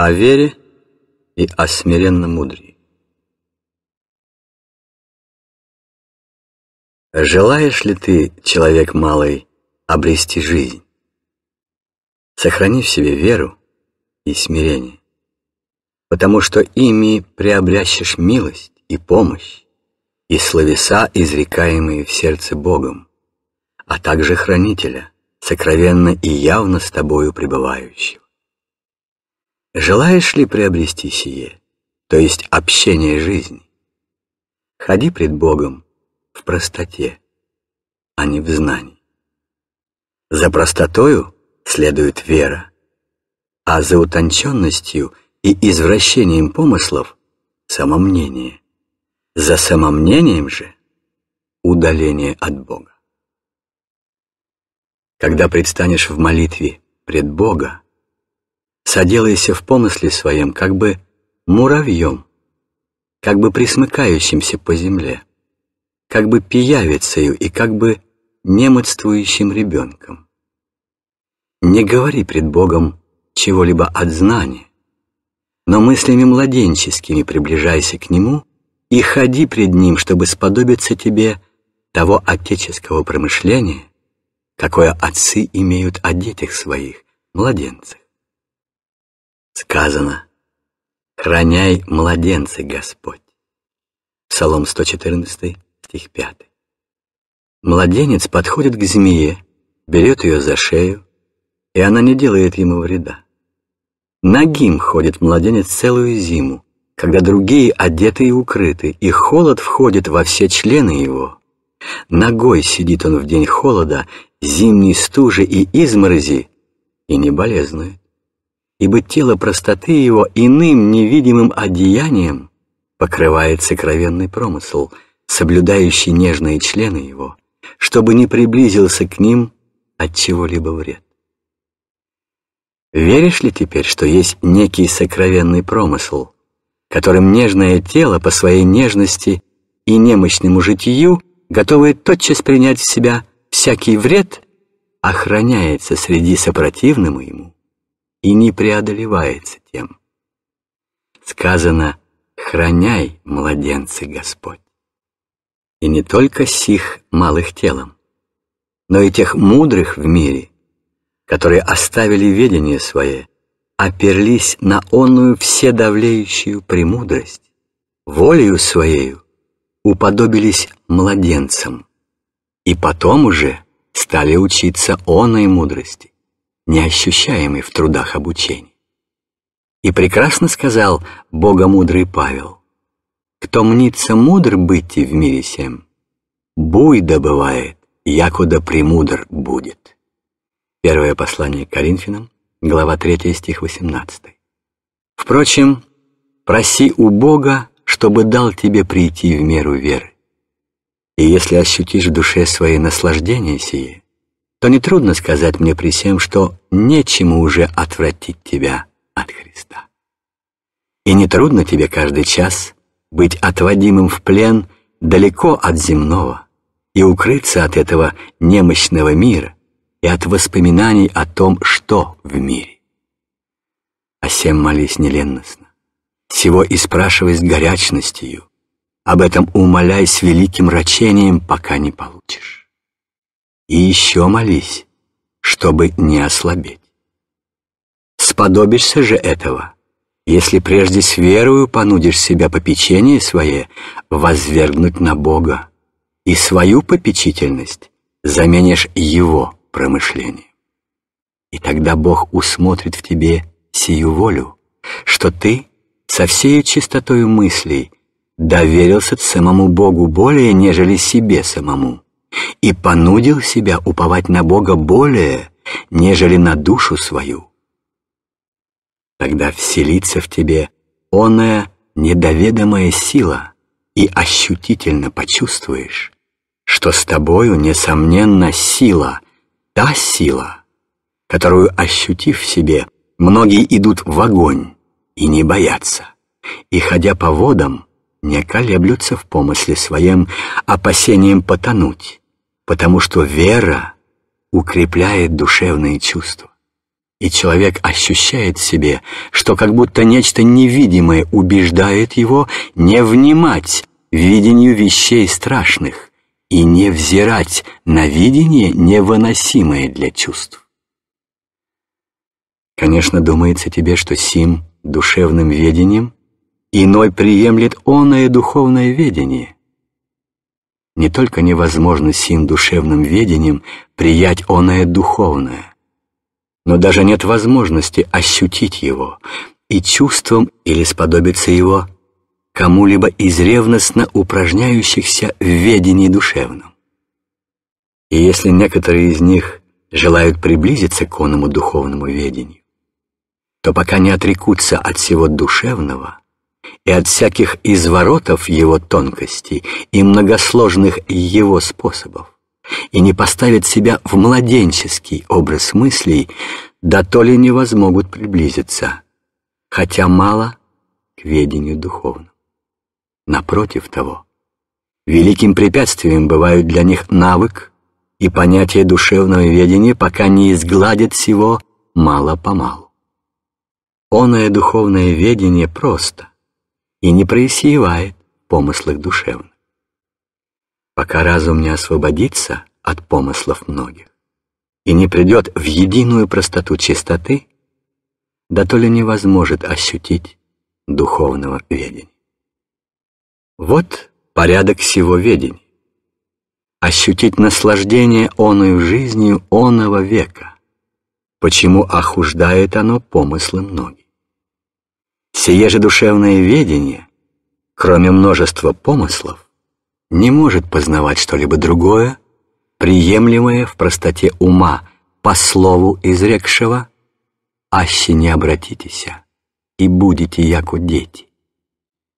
о вере и о смиренном мудрии. Желаешь ли ты, человек малый, обрести жизнь? Сохрани в себе веру и смирение, потому что ими приобрящешь милость и помощь, и словеса, изрекаемые в сердце Богом, а также Хранителя, сокровенно и явно с тобою пребывающего. Желаешь ли приобрести сие, то есть общение жизни? Ходи пред Богом в простоте, а не в знании. За простотою следует вера, а за утонченностью и извращением помыслов — самомнение. За самомнением же — удаление от Бога. Когда предстанешь в молитве пред Бога, соделайся в помысле своем как бы муравьем, как бы присмыкающимся по земле, как бы пиявицею и как бы немытствующим ребенком. Не говори пред Богом чего-либо от знания, но мыслями младенческими приближайся к Нему и ходи пред Ним, чтобы сподобиться тебе того отеческого промышления, какое отцы имеют о детях своих, младенцах сказано «Храняй младенцы, Господь». Псалом 114, стих 5. Младенец подходит к змее, берет ее за шею, и она не делает ему вреда. Нагим ходит младенец целую зиму, когда другие одеты и укрыты, и холод входит во все члены его. Ногой сидит он в день холода, зимней стужи и изморози, и не болезнует ибо тело простоты его иным невидимым одеянием покрывает сокровенный промысл, соблюдающий нежные члены его, чтобы не приблизился к ним от чего-либо вред. Веришь ли теперь, что есть некий сокровенный промысл, которым нежное тело по своей нежности и немощному житию готовое тотчас принять в себя всякий вред, охраняется среди сопротивному ему? и не преодолевается тем. Сказано «Храняй, младенцы Господь». И не только сих малых телом, но и тех мудрых в мире, которые оставили ведение свое, оперлись на онную вседавлеющую премудрость, волею своею уподобились младенцам, и потом уже стали учиться оной мудрости неощущаемый в трудах обучения. И прекрасно сказал богомудрый Павел, «Кто мнится мудр быть в мире всем, буй добывает, якуда премудр будет». Первое послание к Коринфянам, глава 3, стих 18. Впрочем, проси у Бога, чтобы дал тебе прийти в меру веры. И если ощутишь в душе своей наслаждение сие, то нетрудно сказать мне при всем, что нечему уже отвратить тебя от Христа. И нетрудно тебе каждый час быть отводимым в плен далеко от земного и укрыться от этого немощного мира и от воспоминаний о том, что в мире. а всем молись неленностно, всего и спрашивай с горячностью, об этом умоляй с великим рачением, пока не получишь. И еще молись, чтобы не ослабеть. Сподобишься же этого, если прежде с верою понудишь себя попечение свое возвергнуть на Бога, и свою попечительность заменишь Его промышлением. И тогда Бог усмотрит в тебе сию волю, что ты со всею чистотою мыслей доверился самому Богу более, нежели себе самому и понудил себя уповать на Бога более, нежели на душу свою. Тогда вселится в тебе оная недоведомая сила, и ощутительно почувствуешь, что с тобою, несомненно, сила, та сила, которую, ощутив в себе, многие идут в огонь и не боятся, и, ходя по водам, не колеблются в помысле своем опасением потонуть, потому что вера укрепляет душевные чувства, и человек ощущает в себе, что как будто нечто невидимое убеждает его не внимать видению вещей страшных и не взирать на видение, невыносимое для чувств. Конечно, думается тебе, что сим душевным ведением иной приемлет оное духовное ведение – не только невозможно сим душевным ведением приять оное духовное, но даже нет возможности ощутить его и чувством или сподобиться его кому-либо из ревностно упражняющихся в ведении душевном. И если некоторые из них желают приблизиться к оному духовному ведению, то пока не отрекутся от всего душевного, и от всяких изворотов его тонкостей и многосложных его способов, и не поставит себя в младенческий образ мыслей, да то ли не возмогут приблизиться, хотя мало к ведению духовному. Напротив того, великим препятствием бывают для них навык и понятие душевного ведения, пока не изгладят всего мало-помалу. Оное духовное ведение просто, и не просеивает в помыслах душевных. Пока разум не освободится от помыслов многих и не придет в единую простоту чистоты, да то ли не возможет ощутить духовного ведения. Вот порядок всего ведения. Ощутить наслаждение оную жизнью оного века, почему охуждает оно помыслы многих. Сие же душевное видение, кроме множества помыслов, не может познавать что-либо другое, приемлемое в простоте ума по слову изрекшего «Аще не обратитеся, и будете, яко дети,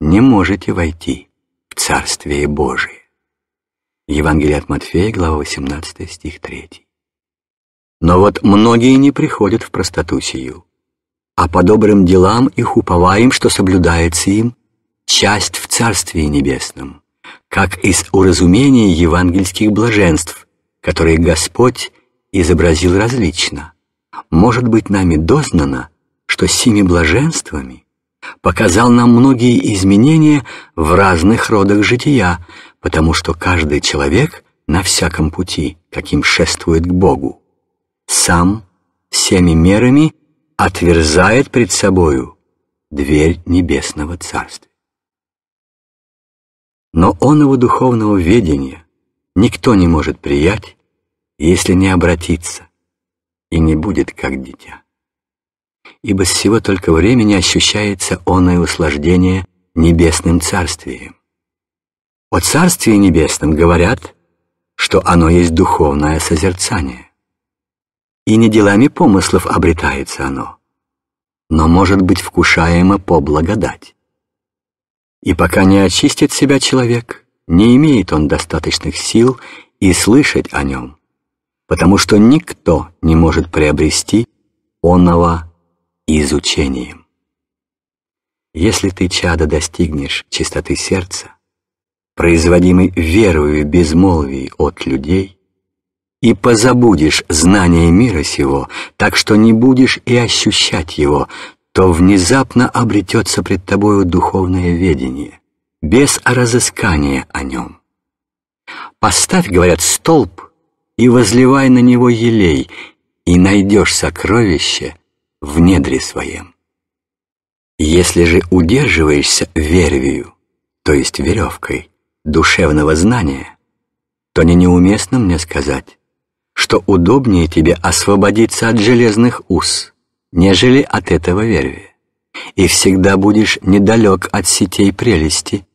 не можете войти в Царствие Божие». Евангелие от Матфея, глава 18, стих 3. Но вот многие не приходят в простоту сию, а по добрым делам их уповаем, что соблюдается им часть в Царствии Небесном, как из уразумения евангельских блаженств, которые Господь изобразил различно. Может быть нами дознано, что сими блаженствами показал нам многие изменения в разных родах жития, потому что каждый человек на всяком пути, каким шествует к Богу, сам всеми мерами отверзает пред собою дверь небесного царства. Но оного духовного ведения никто не может приять, если не обратиться и не будет как дитя. Ибо с всего только времени ощущается оное услаждение небесным царствием. О царстве небесном говорят, что оно есть духовное созерцание и не делами помыслов обретается оно, но может быть вкушаемо по благодать. И пока не очистит себя человек, не имеет он достаточных сил и слышать о нем, потому что никто не может приобрести оного изучением. Если ты, чада достигнешь чистоты сердца, производимой верою безмолвий от людей, и позабудешь знание мира сего, так что не будешь и ощущать его, то внезапно обретется пред тобою духовное ведение, без разыскания о нем. Поставь, говорят, столб и возливай на него елей, и найдешь сокровище в недре своем. Если же удерживаешься вервию, то есть веревкой, душевного знания, то не неуместно мне сказать, что удобнее тебе освободиться от железных уз, нежели от этого верви, и всегда будешь недалек от сетей прелести,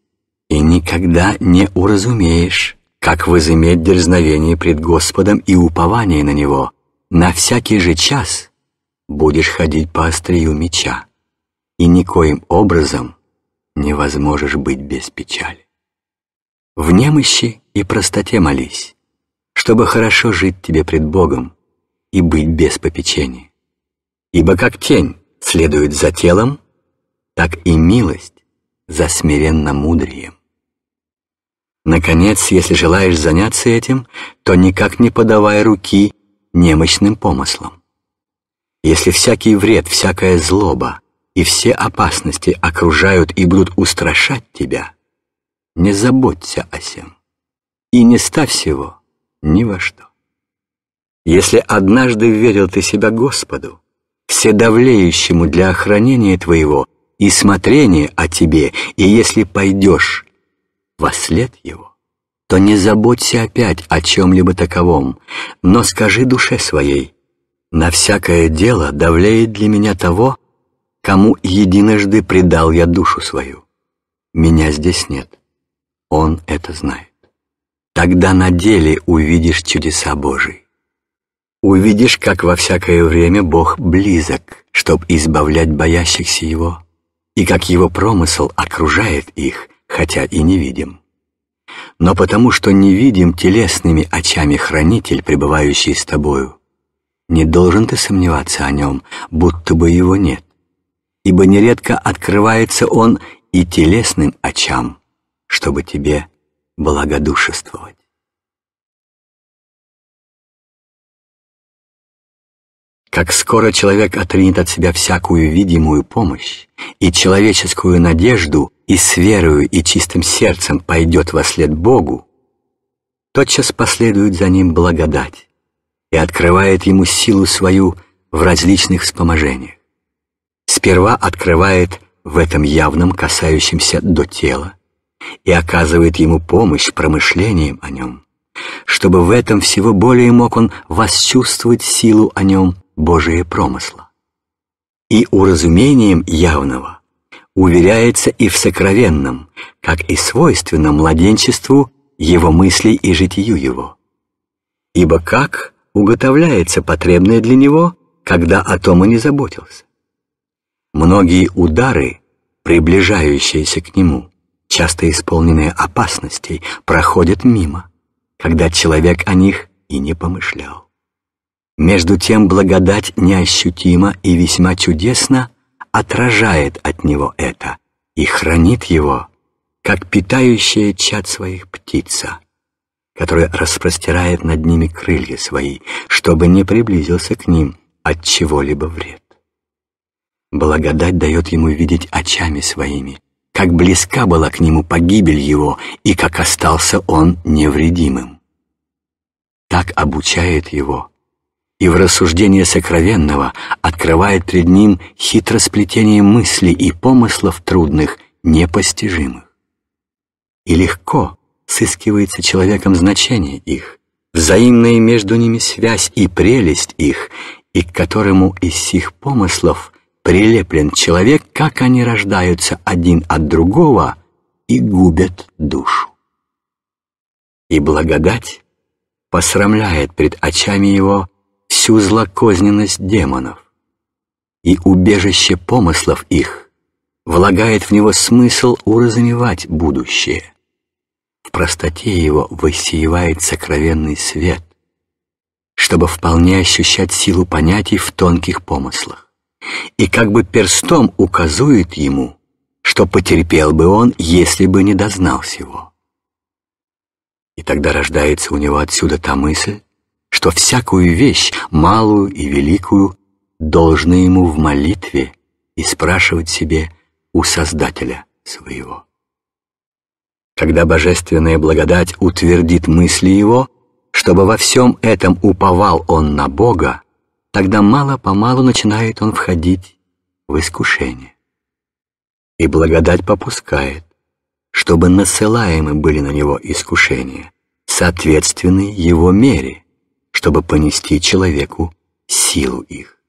и никогда не уразумеешь, как возыметь дерзновение пред Господом и упование на Него, на всякий же час будешь ходить по острию меча, и никоим образом невозможешь быть без печали. В немощи и простоте молись, чтобы хорошо жить тебе пред Богом и быть без попечения. Ибо как тень следует за телом, так и милость за смиренно-мудрием. Наконец, если желаешь заняться этим, то никак не подавай руки немощным помыслам. Если всякий вред, всякая злоба и все опасности окружают и будут устрашать тебя, не заботься о сем и не ставь всего ни во что. Если однажды верил ты себя Господу, вседавлеющему для охранения твоего и смотрения о тебе, и если пойдешь во след его, то не заботься опять о чем-либо таковом, но скажи душе своей, «На всякое дело давлеет для меня того, кому единожды предал я душу свою. Меня здесь нет. Он это знает». Тогда на деле увидишь чудеса Божии. Увидишь, как во всякое время Бог близок, чтобы избавлять боящихся Его, и как Его промысл окружает их, хотя и невидим. Но потому что невидим телесными очами Хранитель, пребывающий с тобою, не должен ты сомневаться о нем, будто бы его нет, ибо нередко открывается он и телесным очам, чтобы тебе благодушествовать. Как скоро человек отринет от себя всякую видимую помощь и человеческую надежду, и с верою и чистым сердцем пойдет во след Богу, тотчас последует за ним благодать и открывает ему силу свою в различных вспоможениях. Сперва открывает в этом явном, касающемся до тела, и оказывает ему помощь промышлением о нем, чтобы в этом всего более мог он восчувствовать силу о нем Божие промысла. И уразумением явного уверяется и в сокровенном, как и свойственно младенчеству его мыслей и житию его. Ибо как уготовляется потребное для него, когда о том и не заботился? Многие удары, приближающиеся к нему – часто исполненные опасностей, проходят мимо, когда человек о них и не помышлял. Между тем благодать неощутима и весьма чудесно отражает от него это и хранит его, как питающая чад своих птица, которая распростирает над ними крылья свои, чтобы не приблизился к ним от чего-либо вред. Благодать дает ему видеть очами своими, как близка была к нему погибель его и как остался он невредимым. Так обучает его и в рассуждение сокровенного открывает пред ним хитросплетение мыслей и помыслов трудных, непостижимых. И легко сыскивается человеком значение их, взаимная между ними связь и прелесть их, и к которому из сих помыслов прилеплен человек, как они рождаются один от другого и губят душу. И благодать посрамляет пред очами его всю злокозненность демонов, и убежище помыслов их влагает в него смысл уразумевать будущее. В простоте его высеивает сокровенный свет, чтобы вполне ощущать силу понятий в тонких помыслах и как бы перстом указует ему, что потерпел бы он, если бы не дознал всего. И тогда рождается у него отсюда та мысль, что всякую вещь, малую и великую, должны ему в молитве и спрашивать себе у Создателя своего. Когда божественная благодать утвердит мысли его, чтобы во всем этом уповал он на Бога, тогда мало-помалу начинает он входить в искушение. И благодать попускает, чтобы насылаемы были на него искушения, соответственные его мере, чтобы понести человеку силу их.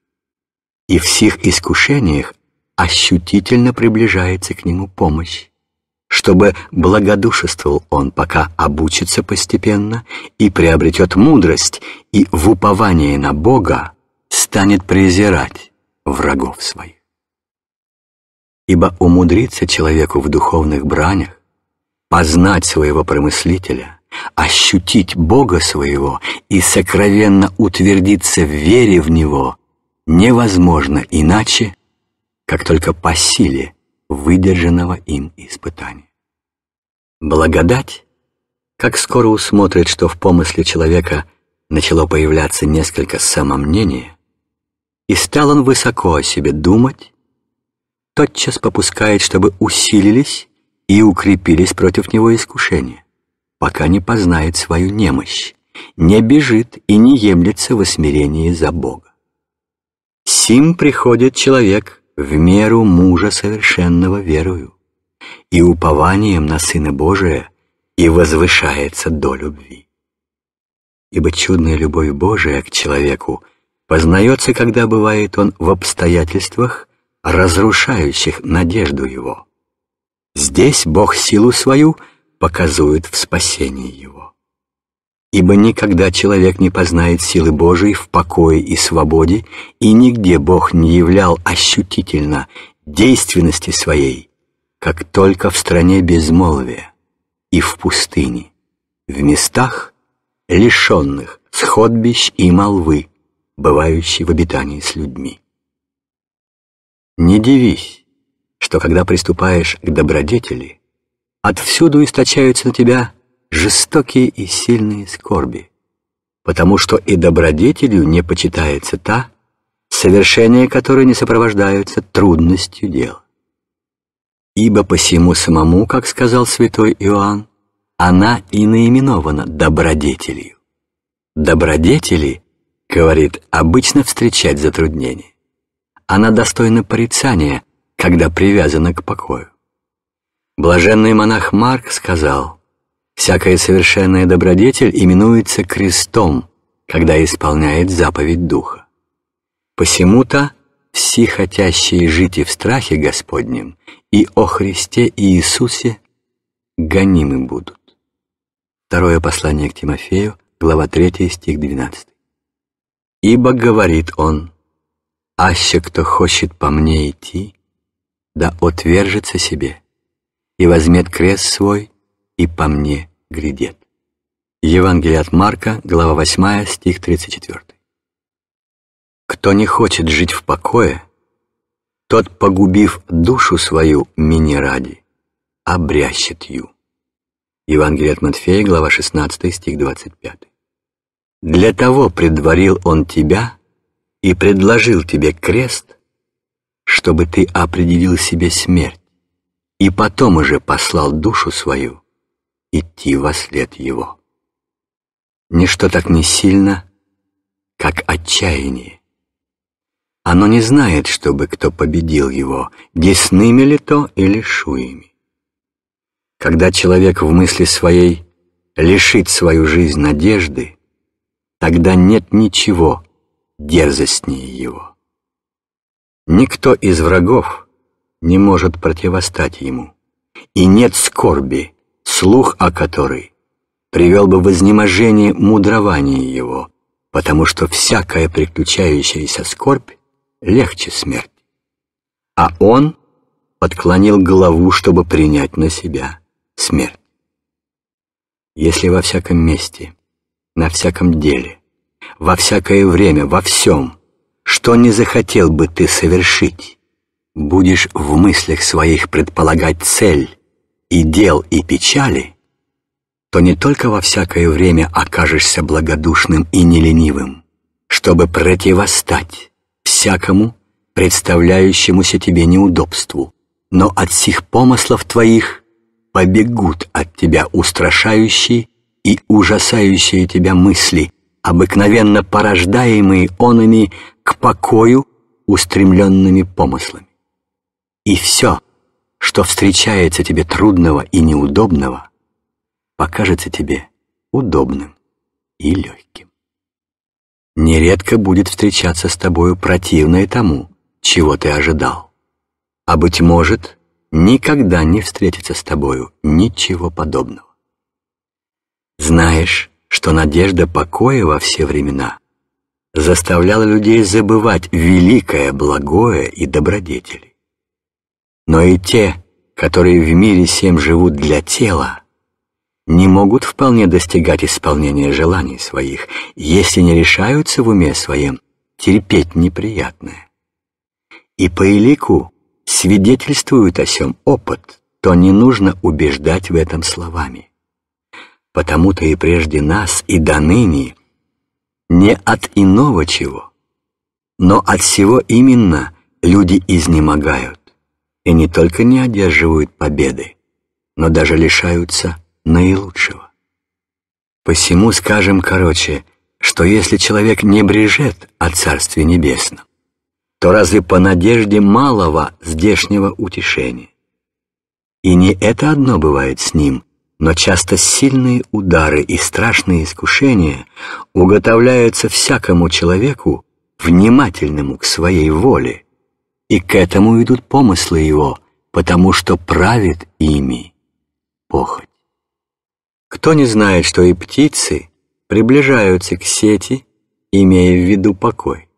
И в всех искушениях ощутительно приближается к нему помощь, чтобы благодушествовал он, пока обучится постепенно и приобретет мудрость, и в уповании на Бога станет презирать врагов своих. Ибо умудриться человеку в духовных бранях, познать своего промыслителя, ощутить Бога своего и сокровенно утвердиться в вере в Него невозможно иначе, как только по силе выдержанного им испытания. Благодать, как скоро усмотрит, что в помысле человека начало появляться несколько самомнения, и стал он высоко о себе думать, тотчас попускает, чтобы усилились и укрепились против него искушения, пока не познает свою немощь, не бежит и не емлется во смирении за Бога. Сим приходит человек в меру мужа совершенного верою и упованием на Сына Божия и возвышается до любви. Ибо чудная любовь Божия к человеку — познается, когда бывает он в обстоятельствах, разрушающих надежду его. Здесь Бог силу свою показует в спасении его. Ибо никогда человек не познает силы Божией в покое и свободе, и нигде Бог не являл ощутительно действенности своей, как только в стране безмолвия и в пустыне, в местах, лишенных сходбищ и молвы, бывающий в обитании с людьми. Не дивись, что когда приступаешь к добродетели, отвсюду источаются на тебя жестокие и сильные скорби, потому что и добродетелью не почитается та, совершение которой не сопровождается трудностью дел. Ибо посему самому, как сказал святой Иоанн, она и наименована добродетелью. Добродетели говорит, обычно встречать затруднения. Она достойна порицания, когда привязана к покою. Блаженный монах Марк сказал, «Всякая совершенная добродетель именуется крестом, когда исполняет заповедь Духа. Посему-то все хотящие жить и в страхе Господнем, и о Христе и Иисусе гонимы будут». Второе послание к Тимофею, глава 3, стих 12. Ибо, говорит он, «Аще, кто хочет по мне идти, да отвержется себе, и возьмет крест свой, и по мне грядет». Евангелие от Марка, глава 8, стих 34. «Кто не хочет жить в покое, тот, погубив душу свою, мини ради, обрящет ю». Евангелие от Матфея, глава 16, стих 25. Для того предварил он тебя и предложил тебе крест, чтобы ты определил себе смерть, и потом уже послал душу свою идти во след его. Ничто так не сильно, как отчаяние. Оно не знает, чтобы кто победил его, десными ли то или шуями. Когда человек в мысли своей лишит свою жизнь надежды, тогда нет ничего дерзостнее его. Никто из врагов не может противостать ему, и нет скорби, слух о которой привел бы в изнеможение мудрование его, потому что всякая приключающаяся скорбь легче смерти. А он подклонил голову, чтобы принять на себя смерть. Если во всяком месте на всяком деле, во всякое время, во всем. Что не захотел бы ты совершить? Будешь в мыслях своих предполагать цель и дел, и печали, то не только во всякое время окажешься благодушным и неленивым, чтобы противостать всякому, представляющемуся тебе неудобству, но от сих помыслов твоих побегут от тебя устрашающие и ужасающие тебя мысли, обыкновенно порождаемые онами к покою устремленными помыслами. И все, что встречается тебе трудного и неудобного, покажется тебе удобным и легким. Нередко будет встречаться с тобою противное тому, чего ты ожидал. А быть может, никогда не встретится с тобою ничего подобного. Знаешь, что надежда покоя во все времена заставляла людей забывать великое, благое и добродетели. Но и те, которые в мире всем живут для тела, не могут вполне достигать исполнения желаний своих, если не решаются в уме своем терпеть неприятное. И по элику свидетельствует о сем опыт, то не нужно убеждать в этом словами потому-то и прежде нас и до ныне, не от иного чего, но от всего именно люди изнемогают и не только не одерживают победы, но даже лишаются наилучшего. Посему скажем короче, что если человек не брежет о Царстве Небесном, то разве по надежде малого здешнего утешения? И не это одно бывает с ним, но часто сильные удары и страшные искушения уготовляются всякому человеку, внимательному к своей воле, и к этому идут помыслы его, потому что правит ими похоть. Кто не знает, что и птицы приближаются к сети, имея в виду покой?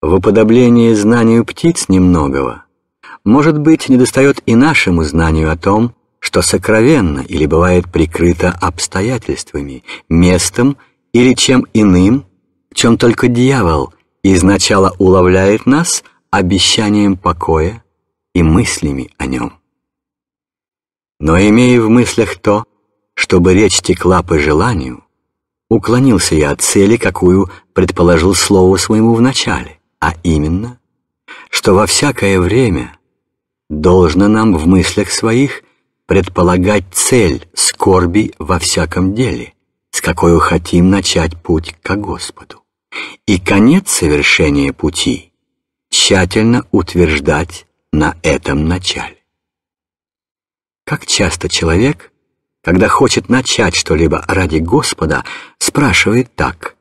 В уподоблении знанию птиц немногого, может быть, недостает и нашему знанию о том, что сокровенно или бывает прикрыто обстоятельствами, местом или чем иным, чем только дьявол изначало уловляет нас обещанием покоя и мыслями о нем. Но имея в мыслях то, чтобы речь текла по желанию, уклонился я от цели, какую предположил слову своему в начале, а именно, что во всякое время должно нам в мыслях своих предполагать цель скорби во всяком деле, с какой хотим начать путь ко Господу. И конец совершения пути тщательно утверждать на этом начале. Как часто человек, когда хочет начать что-либо ради Господа, спрашивает так,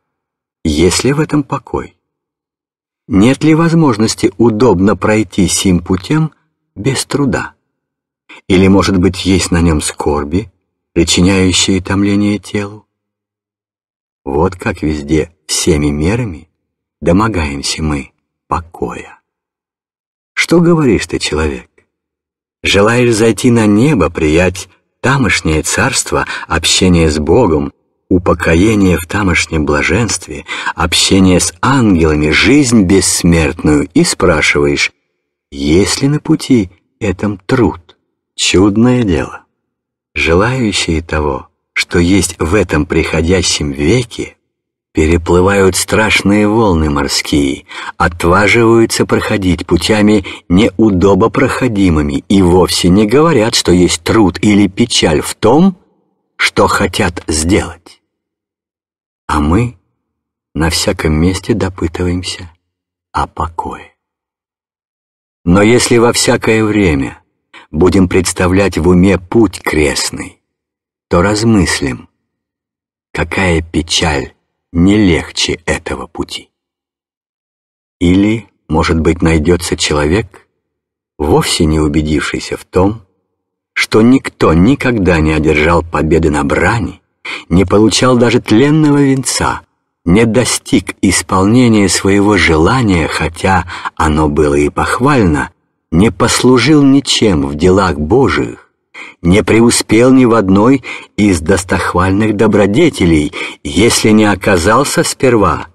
есть ли в этом покой? Нет ли возможности удобно пройти сим путем без труда? Или, может быть, есть на нем скорби, причиняющие томление телу? Вот как везде всеми мерами домогаемся мы покоя. Что говоришь ты, человек? Желаешь зайти на небо, приять тамошнее царство, общение с Богом, упокоение в тамошнем блаженстве, общение с ангелами, жизнь бессмертную, и спрашиваешь, есть ли на пути этом труд? Чудное дело. Желающие того, что есть в этом приходящем веке, переплывают страшные волны морские, отваживаются проходить путями неудобопроходимыми и вовсе не говорят, что есть труд или печаль в том, что хотят сделать. А мы на всяком месте допытываемся о покое. Но если во всякое время – будем представлять в уме путь крестный, то размыслим, какая печаль не легче этого пути. Или, может быть, найдется человек, вовсе не убедившийся в том, что никто никогда не одержал победы на брани, не получал даже тленного венца, не достиг исполнения своего желания, хотя оно было и похвально, не послужил ничем в делах Божиих, не преуспел ни в одной из достохвальных добродетелей, если не оказался сперва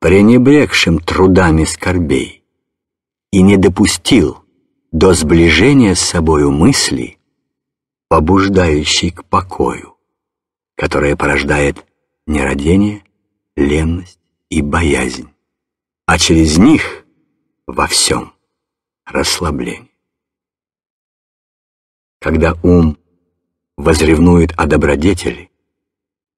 пренебрегшим трудами скорбей и не допустил до сближения с собою мысли, побуждающей к покою, которое порождает нерадение, ленность и боязнь, а через них во всем расслабление. Когда ум возревнует о добродетели,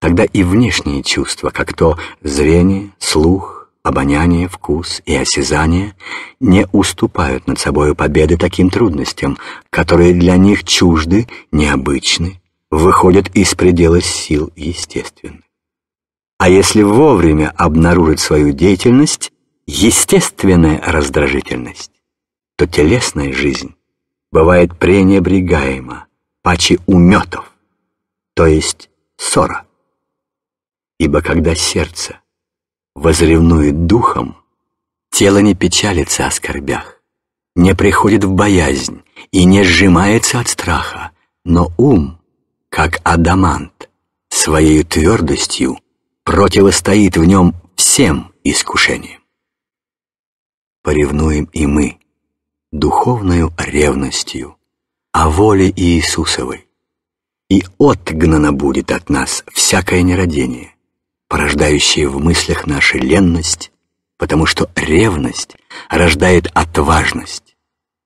тогда и внешние чувства, как то зрение, слух, обоняние, вкус и осязание, не уступают над собою победы таким трудностям, которые для них чужды, необычны, выходят из предела сил естественных. А если вовремя обнаружить свою деятельность, естественная раздражительность то телесная жизнь бывает пренебрегаема, паче уметов, то есть ссора. Ибо когда сердце возревнует духом, тело не печалится о скорбях, не приходит в боязнь и не сжимается от страха, но ум, как адамант, своей твердостью противостоит в нем всем искушениям. Поревнуем и мы духовною ревностью о воле Иисусовой. И отгнано будет от нас всякое нерадение, порождающее в мыслях нашу ленность, потому что ревность рождает отважность,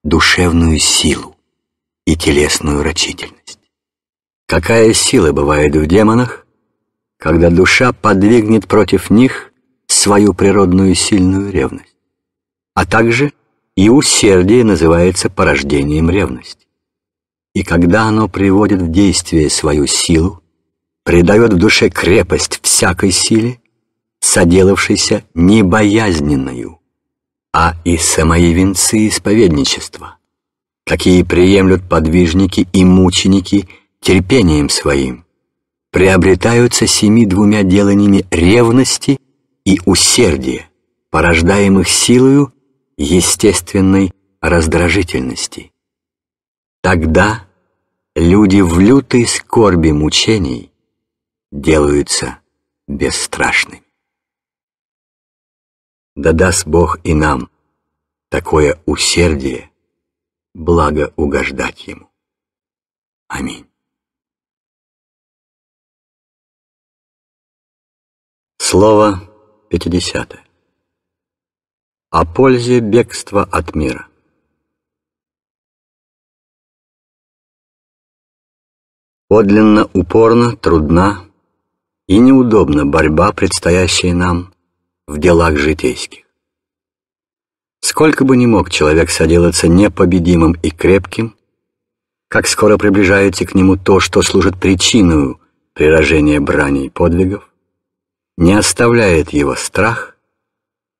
душевную силу и телесную рачительность. Какая сила бывает в демонах, когда душа подвигнет против них свою природную сильную ревность, а также – и усердие называется порождением ревности. И когда оно приводит в действие свою силу, придает в душе крепость всякой силе, соделавшейся не боязненную, а и самые венцы исповедничества, какие приемлют подвижники и мученики терпением своим, приобретаются семи двумя деланиями ревности и усердия, порождаемых силою естественной раздражительности. Тогда люди в лютой скорби мучений делаются бесстрашными. Да даст Бог и нам такое усердие, благо угождать Ему. Аминь. Слово 50. О пользе бегства от мира. Подлинно упорно, трудна и неудобна борьба, предстоящая нам в делах житейских. Сколько бы ни мог человек соделаться непобедимым и крепким, как скоро приближается к нему то, что служит причиной прирожения брани и подвигов, не оставляет его страх –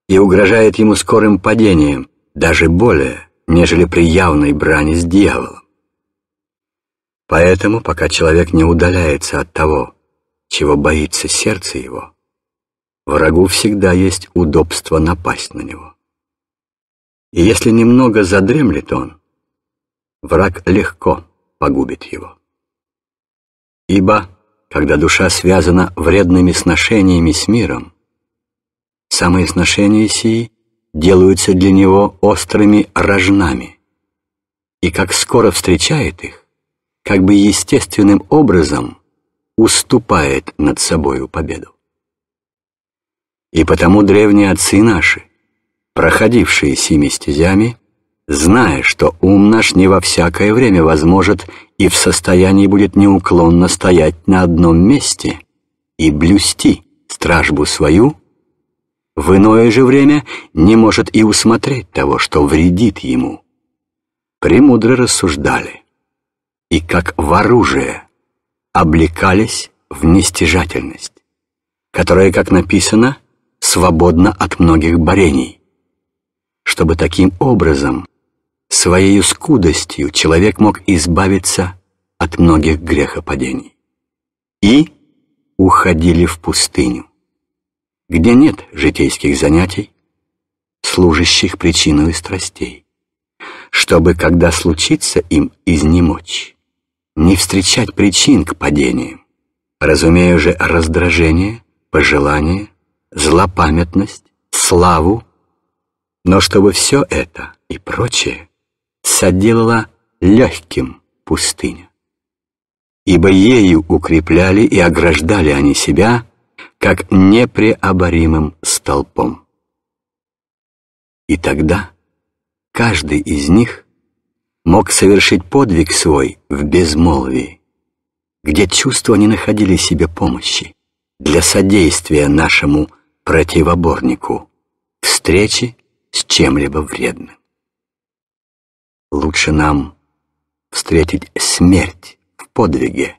и угрожает ему скорым падением, даже более, нежели при явной брани с дьяволом. Поэтому, пока человек не удаляется от того, чего боится сердце его, врагу всегда есть удобство напасть на него. И если немного задремлет он, враг легко погубит его. Ибо, когда душа связана вредными сношениями с миром, самые сношения сии делаются для него острыми рожнами, и как скоро встречает их, как бы естественным образом уступает над собою победу. И потому древние отцы наши, проходившие сими стезями, зная, что ум наш не во всякое время возможет и в состоянии будет неуклонно стоять на одном месте и блюсти стражбу свою – в иное же время не может и усмотреть того, что вредит ему. Премудро рассуждали и как в оружие облекались в нестяжательность, которая, как написано, свободна от многих борений, чтобы таким образом, своей скудостью, человек мог избавиться от многих грехопадений. И уходили в пустыню где нет житейских занятий, служащих причиной страстей, чтобы, когда случится им изнемочь, не встречать причин к падениям, разумея же раздражение, пожелание, злопамятность, славу, но чтобы все это и прочее соделало легким пустыня. Ибо ею укрепляли и ограждали они себя как непреоборимым столпом. И тогда каждый из них мог совершить подвиг свой в безмолвии, где чувства не находили себе помощи для содействия нашему противоборнику встречи с чем-либо вредным. Лучше нам встретить смерть в подвиге,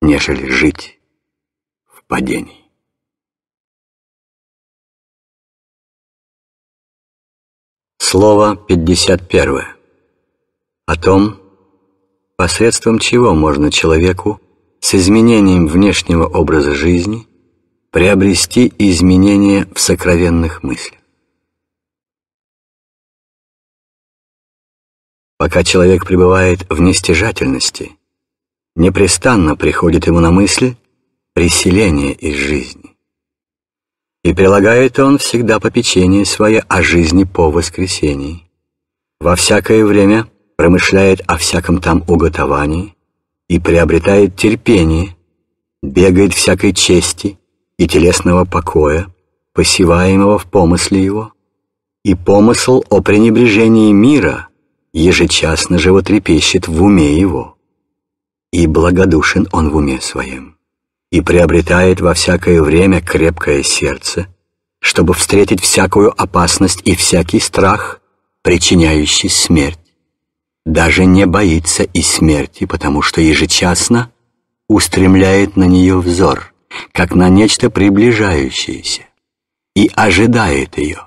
нежели жить падений. Слово 51. О том, посредством чего можно человеку с изменением внешнего образа жизни приобрести изменения в сокровенных мыслях. Пока человек пребывает в нестяжательности, непрестанно приходит ему на мысль, преселение из жизни. И прилагает он всегда попечение свое о жизни по воскресении. Во всякое время промышляет о всяком там уготовании и приобретает терпение, бегает всякой чести и телесного покоя, посеваемого в помысле его, и помысл о пренебрежении мира ежечасно животрепещет в уме его, и благодушен он в уме своем и приобретает во всякое время крепкое сердце, чтобы встретить всякую опасность и всякий страх, причиняющий смерть. Даже не боится и смерти, потому что ежечасно устремляет на нее взор, как на нечто приближающееся, и ожидает ее.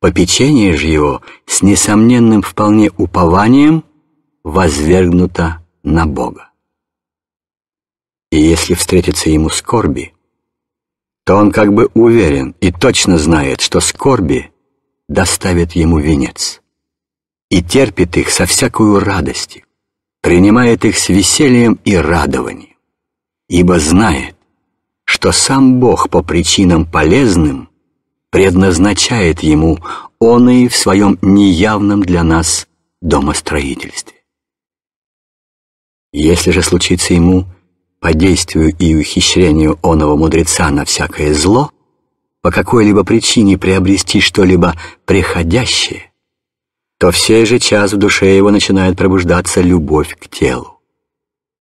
Попечение же его с несомненным вполне упованием возвергнуто на Бога и если встретится ему скорби, то он как бы уверен и точно знает, что скорби доставит ему венец, и терпит их со всякую радостью, принимает их с весельем и радованием, ибо знает, что сам Бог по причинам полезным предназначает ему он и в своем неявном для нас домостроительстве. Если же случится ему по действию и ухищрению оного мудреца на всякое зло, по какой-либо причине приобрести что-либо приходящее, то в сей же час в душе его начинает пробуждаться любовь к телу.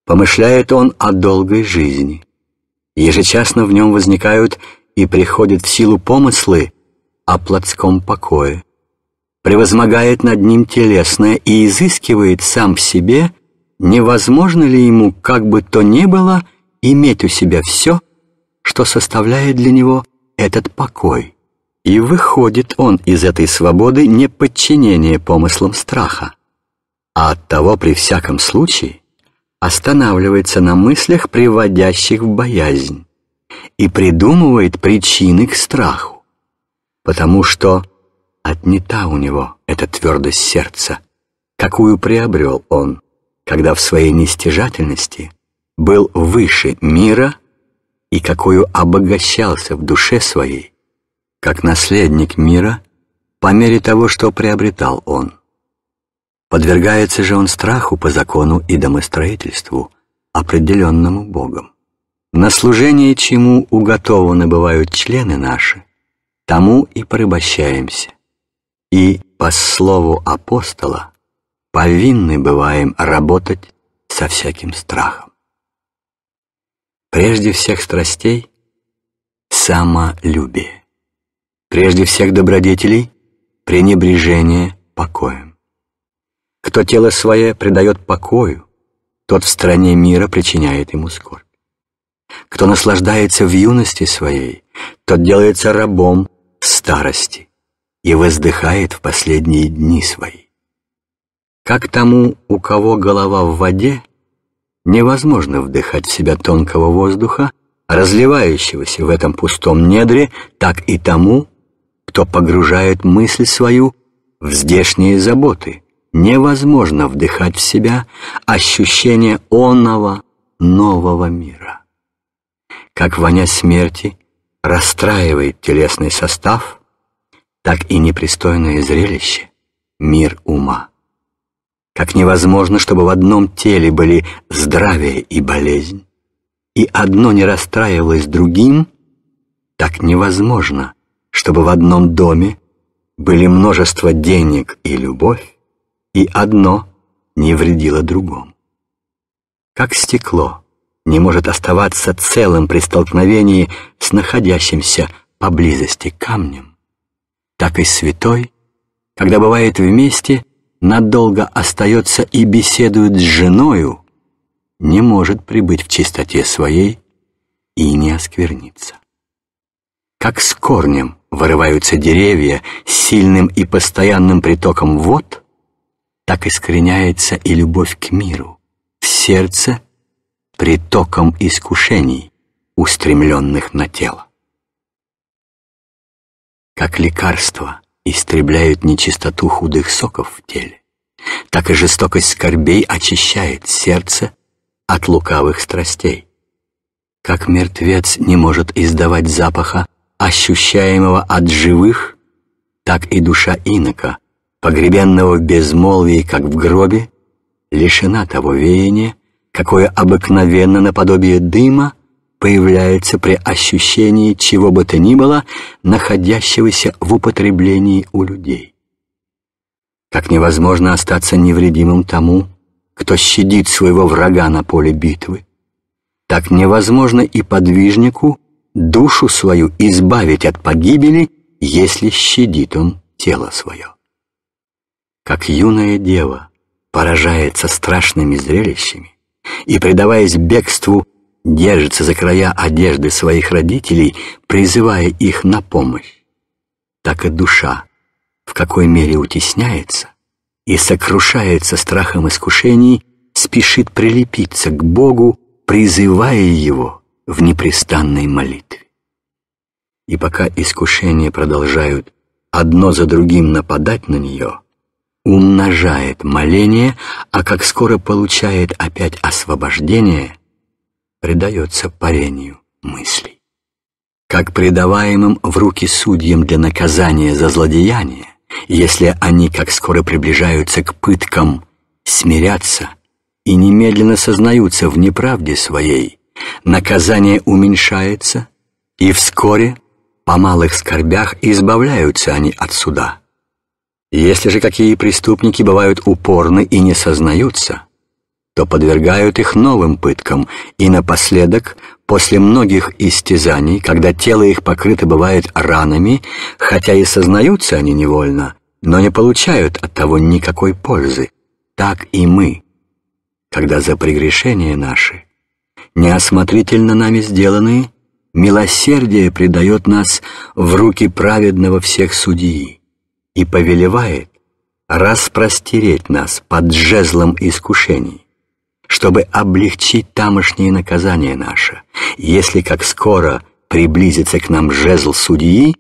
Помышляет он о долгой жизни. Ежечасно в нем возникают и приходят в силу помыслы о плотском покое. Превозмогает над ним телесное и изыскивает сам в себе – невозможно ли ему, как бы то ни было, иметь у себя все, что составляет для него этот покой. И выходит он из этой свободы не подчинение помыслам страха, а оттого при всяком случае останавливается на мыслях, приводящих в боязнь, и придумывает причины к страху, потому что отнята у него эта твердость сердца, какую приобрел он когда в своей нестяжательности был выше мира и какую обогащался в душе своей, как наследник мира по мере того, что приобретал он. Подвергается же он страху по закону и домостроительству, определенному Богом. На служение чему уготованы бывают члены наши, тому и порабощаемся. И, по слову апостола, повинны бываем работать со всяким страхом. Прежде всех страстей — самолюбие. Прежде всех добродетелей — пренебрежение покоем. Кто тело свое предает покою, тот в стране мира причиняет ему скорбь. Кто наслаждается в юности своей, тот делается рабом старости и воздыхает в последние дни свои. Как тому, у кого голова в воде, невозможно вдыхать в себя тонкого воздуха, разливающегося в этом пустом недре, так и тому, кто погружает мысль свою в здешние заботы. Невозможно вдыхать в себя ощущение оного нового мира. Как воня смерти расстраивает телесный состав, так и непристойное зрелище — мир ума как невозможно, чтобы в одном теле были здравие и болезнь, и одно не расстраивалось другим, так невозможно, чтобы в одном доме были множество денег и любовь, и одно не вредило другому. Как стекло не может оставаться целым при столкновении с находящимся поблизости камнем, так и святой, когда бывает вместе – надолго остается и беседует с женою, не может прибыть в чистоте своей и не оскверниться. Как с корнем вырываются деревья с сильным и постоянным притоком вод, так искореняется и любовь к миру в сердце притоком искушений, устремленных на тело. Как лекарство истребляют нечистоту худых соков в теле, так и жестокость скорбей очищает сердце от лукавых страстей. Как мертвец не может издавать запаха, ощущаемого от живых, так и душа инока, погребенного в безмолвии, как в гробе, лишена того веяния, какое обыкновенно наподобие дыма появляется при ощущении чего бы то ни было, находящегося в употреблении у людей. Как невозможно остаться невредимым тому, кто щадит своего врага на поле битвы, так невозможно и подвижнику душу свою избавить от погибели, если щадит он тело свое. Как юная дева поражается страшными зрелищами и, предаваясь бегству, держится за края одежды своих родителей, призывая их на помощь, так и душа в какой мере утесняется и сокрушается страхом искушений, спешит прилепиться к Богу, призывая Его в непрестанной молитве. И пока искушения продолжают одно за другим нападать на нее, умножает моление, а как скоро получает опять освобождение – предается парению мыслей. Как предаваемым в руки судьям для наказания за злодеяние, если они, как скоро приближаются к пыткам, смирятся и немедленно сознаются в неправде своей, наказание уменьшается, и вскоре по малых скорбях избавляются они от суда. Если же какие преступники бывают упорны и не сознаются, то подвергают их новым пыткам, и напоследок, после многих истязаний, когда тело их покрыто бывает ранами, хотя и сознаются они невольно, но не получают от того никакой пользы, так и мы, когда за прегрешения наши, неосмотрительно нами сделанные, милосердие предает нас в руки праведного всех судьи и повелевает распростереть нас под жезлом искушений чтобы облегчить тамошние наказания наше. Если как скоро приблизится к нам жезл судьи,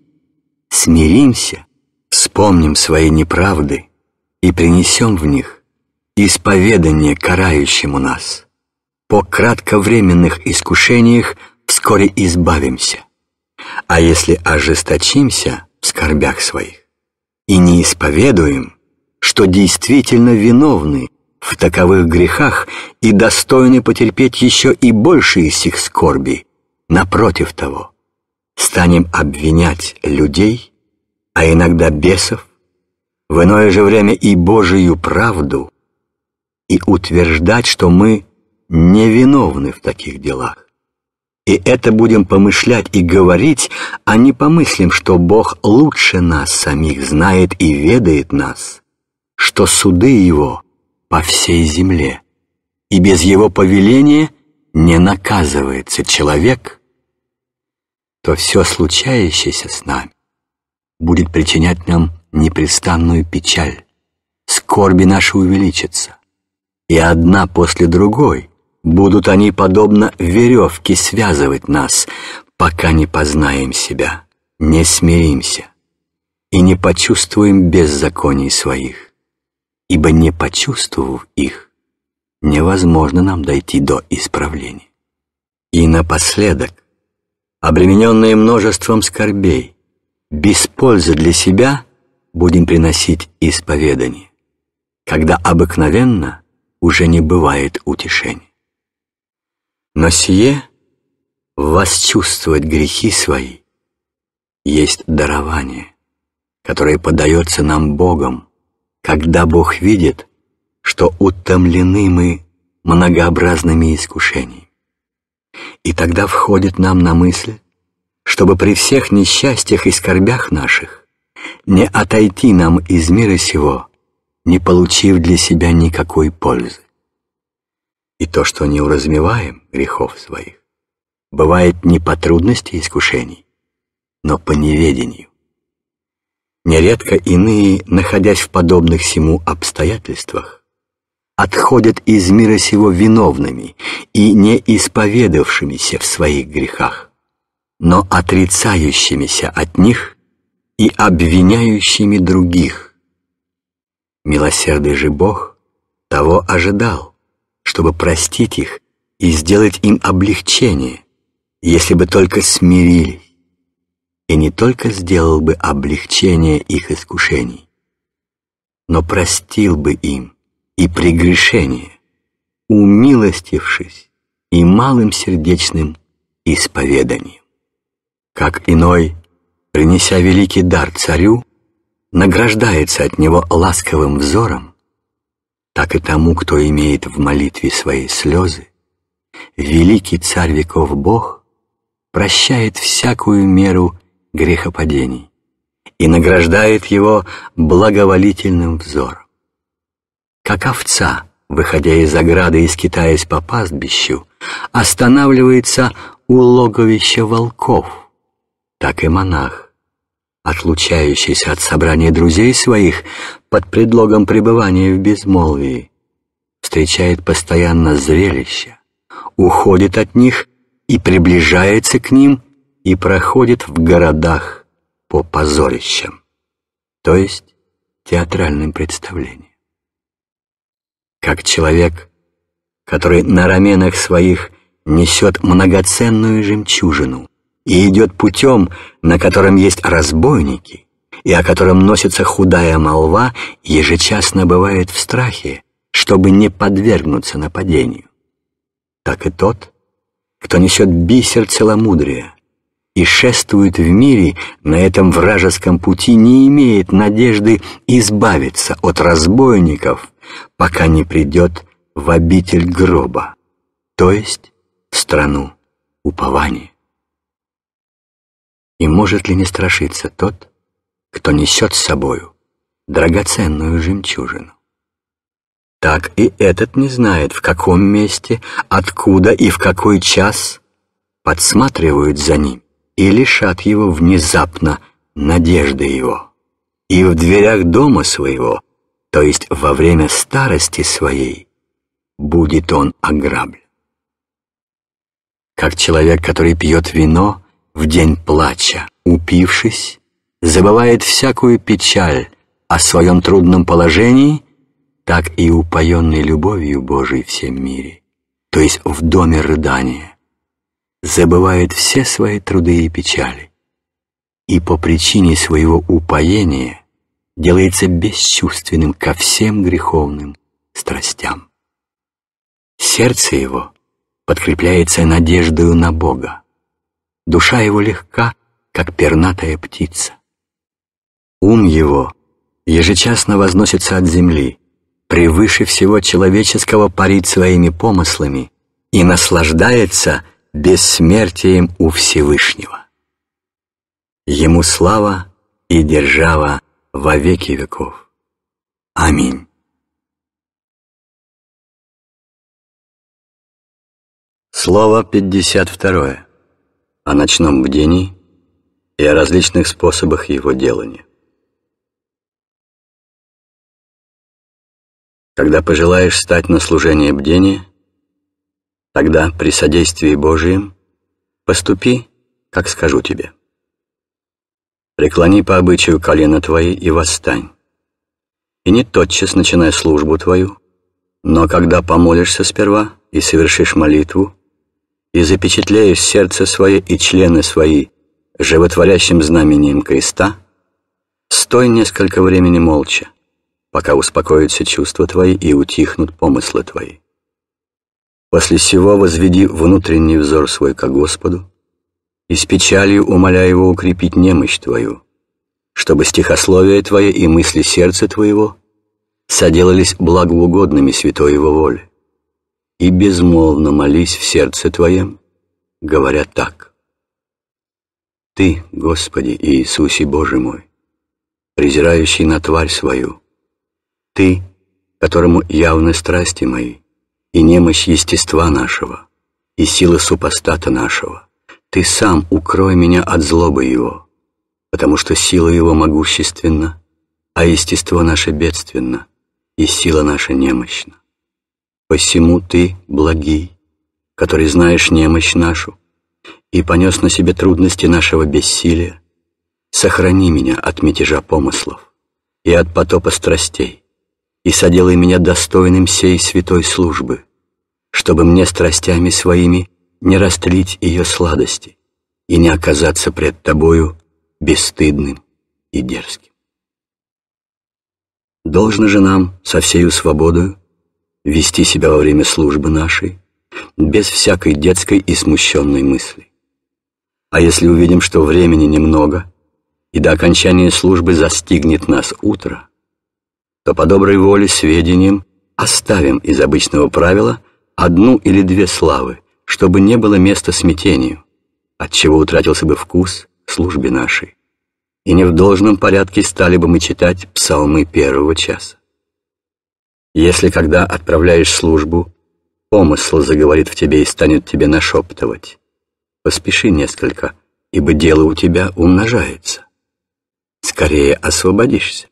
смиримся, вспомним свои неправды и принесем в них исповедание карающему нас. По кратковременных искушениях вскоре избавимся. А если ожесточимся в скорбях своих и не исповедуем, что действительно виновны в таковых грехах и достойны потерпеть еще и больше из сих скорби. Напротив того, станем обвинять людей, а иногда бесов, в иное же время и Божию правду, и утверждать, что мы невиновны в таких делах. И это будем помышлять и говорить, а не помыслим, что Бог лучше нас самих знает и ведает нас, что суды Его — по всей земле, и без его повеления не наказывается человек, то все случающееся с нами будет причинять нам непрестанную печаль, скорби наши увеличатся, и одна после другой будут они, подобно веревке, связывать нас, пока не познаем себя, не смиримся и не почувствуем беззаконий своих ибо не почувствовав их, невозможно нам дойти до исправления. И напоследок, обремененные множеством скорбей, без пользы для себя будем приносить исповедание, когда обыкновенно уже не бывает утешения. Но сие восчувствовать грехи свои есть дарование, которое подается нам Богом, когда Бог видит, что утомлены мы многообразными искушениями. И тогда входит нам на мысль, чтобы при всех несчастьях и скорбях наших не отойти нам из мира сего, не получив для себя никакой пользы. И то, что не уразумеваем грехов своих, бывает не по трудности искушений, но по неведению. Нередко иные, находясь в подобных сему обстоятельствах, отходят из мира сего виновными и не исповедавшимися в своих грехах, но отрицающимися от них и обвиняющими других. Милосердный же Бог того ожидал, чтобы простить их и сделать им облегчение, если бы только смирились и не только сделал бы облегчение их искушений, но простил бы им и прегрешение, умилостившись и малым сердечным исповеданием. Как иной, принеся великий дар царю, награждается от него ласковым взором, так и тому, кто имеет в молитве свои слезы, великий царь веков Бог прощает всякую меру грехопадений и награждает его благоволительным взором. Как овца, выходя из ограды и скитаясь по пастбищу, останавливается у логовища волков, так и монах, отлучающийся от собрания друзей своих под предлогом пребывания в безмолвии, встречает постоянно зрелища, уходит от них и приближается к ним – и проходит в городах по позорищам, то есть театральным представлениям. Как человек, который на раменах своих несет многоценную жемчужину и идет путем, на котором есть разбойники, и о котором носится худая молва, ежечасно бывает в страхе, чтобы не подвергнуться нападению. Так и тот, кто несет бисер целомудрия, и шествует в мире, на этом вражеском пути не имеет надежды избавиться от разбойников, пока не придет в обитель гроба, то есть в страну упования. И может ли не страшиться тот, кто несет с собою драгоценную жемчужину? Так и этот не знает, в каком месте, откуда и в какой час подсматривают за ним и лишат его внезапно надежды его. И в дверях дома своего, то есть во время старости своей, будет он ограблен. Как человек, который пьет вино в день плача, упившись, забывает всякую печаль о своем трудном положении, так и упоенный любовью Божией в всем мире, то есть в доме рыдания забывает все свои труды и печали, и по причине своего упоения делается бесчувственным ко всем греховным страстям. Сердце его подкрепляется надеждою на Бога, душа его легка, как пернатая птица. Ум его ежечасно возносится от земли, превыше всего человеческого парит своими помыслами и наслаждается – бессмертием у Всевышнего. Ему слава и держава во веки веков. Аминь. Слово 52. О ночном бдении и о различных способах его делания. Когда пожелаешь стать на служение бдения, Тогда при содействии Божием поступи, как скажу тебе. Преклони по обычаю колено твои и восстань. И не тотчас начинай службу твою, но когда помолишься сперва и совершишь молитву, и запечатлеешь сердце свое и члены свои животворящим знамением креста, стой несколько времени молча, пока успокоятся чувства твои и утихнут помыслы твои. После сего возведи внутренний взор свой ко Господу и с печалью умоляй Его укрепить немощь твою, чтобы стихословие твое и мысли сердца твоего соделались благоугодными святой Его воле. И безмолвно молись в сердце твоем, говоря так. Ты, Господи Иисусе Боже мой, презирающий на тварь свою, Ты, которому явны страсти мои, и немощь естества нашего, и сила супостата нашего. Ты сам укрой меня от злобы его, потому что сила его могущественна, а естество наше бедственно, и сила наша немощна. Посему ты, благий, который знаешь немощь нашу, и понес на себе трудности нашего бессилия, сохрани меня от мятежа помыслов и от потопа страстей, и соделай меня достойным сей святой службы, чтобы мне страстями своими не растлить ее сладости и не оказаться пред Тобою бесстыдным и дерзким. Должно же нам со всею свободою вести себя во время службы нашей без всякой детской и смущенной мысли. А если увидим, что времени немного, и до окончания службы застигнет нас утро – то по доброй воле сведениям оставим из обычного правила одну или две славы, чтобы не было места смятению, отчего утратился бы вкус службе нашей, и не в должном порядке стали бы мы читать псалмы первого часа. Если, когда отправляешь службу, помысл заговорит в тебе и станет тебе нашептывать, поспеши несколько, ибо дело у тебя умножается. Скорее освободишься.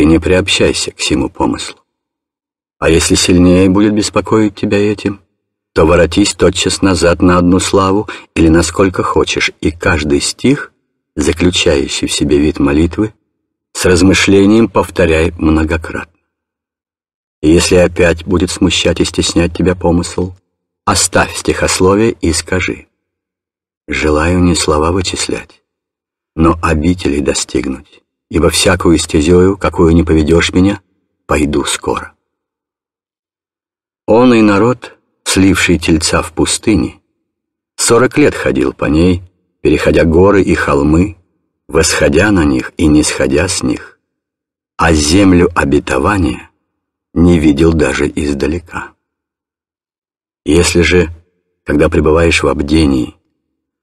Ты не приобщайся к сему помыслу. А если сильнее будет беспокоить тебя этим, то воротись тотчас назад на одну славу или насколько хочешь, и каждый стих, заключающий в себе вид молитвы, с размышлением повторяй многократно. И если опять будет смущать и стеснять тебя помысл, оставь стихословие и скажи. Желаю не слова вычислять, но обители достигнуть ибо всякую стезею, какую не поведешь меня, пойду скоро. Он и народ, сливший тельца в пустыне, сорок лет ходил по ней, переходя горы и холмы, восходя на них и нисходя с них, а землю обетования не видел даже издалека. Если же, когда пребываешь в обдении,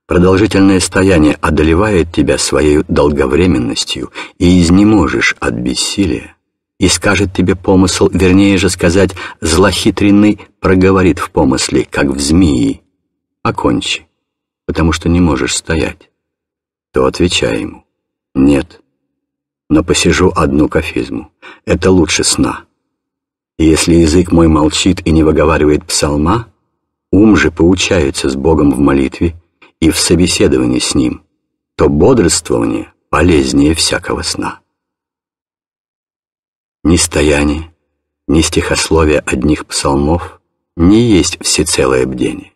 Продолжительное стояние одолевает тебя своей долговременностью, и изнеможешь от бессилия. И скажет тебе помысл, вернее же сказать, злохитренный проговорит в помысле, как в змеи. Окончи, потому что не можешь стоять. То отвечай ему, нет, но посижу одну кафизму, это лучше сна. И если язык мой молчит и не выговаривает псалма, ум же поучается с Богом в молитве, и в собеседовании с ним, то бодрствование полезнее всякого сна. Ни стояние, ни стихословие одних псалмов не есть всецелое бдение.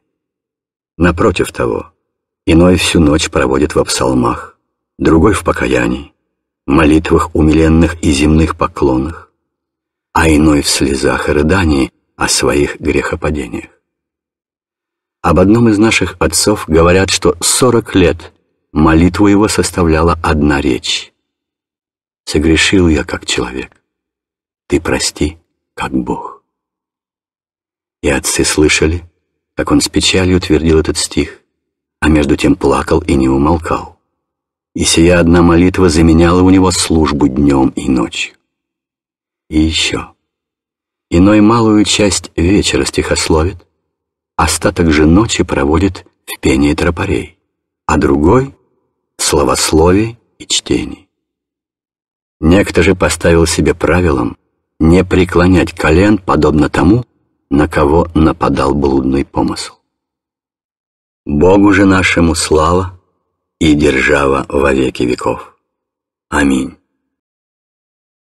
Напротив того, иной всю ночь проводит во псалмах, другой в покаянии, молитвах умиленных и земных поклонах, а иной в слезах и рыдании о своих грехопадениях. Об одном из наших отцов говорят, что 40 лет молитву его составляла одна речь. «Согрешил я как человек, ты прости, как Бог». И отцы слышали, как он с печалью твердил этот стих, а между тем плакал и не умолкал. И сия одна молитва заменяла у него службу днем и ночью. И еще. Иной малую часть вечера стихословит, остаток же ночи проводит в пении тропарей, а другой — в словословии и чтении. Некто же поставил себе правилом не преклонять колен, подобно тому, на кого нападал блудный помысл. Богу же нашему слава и держава во веки веков. Аминь.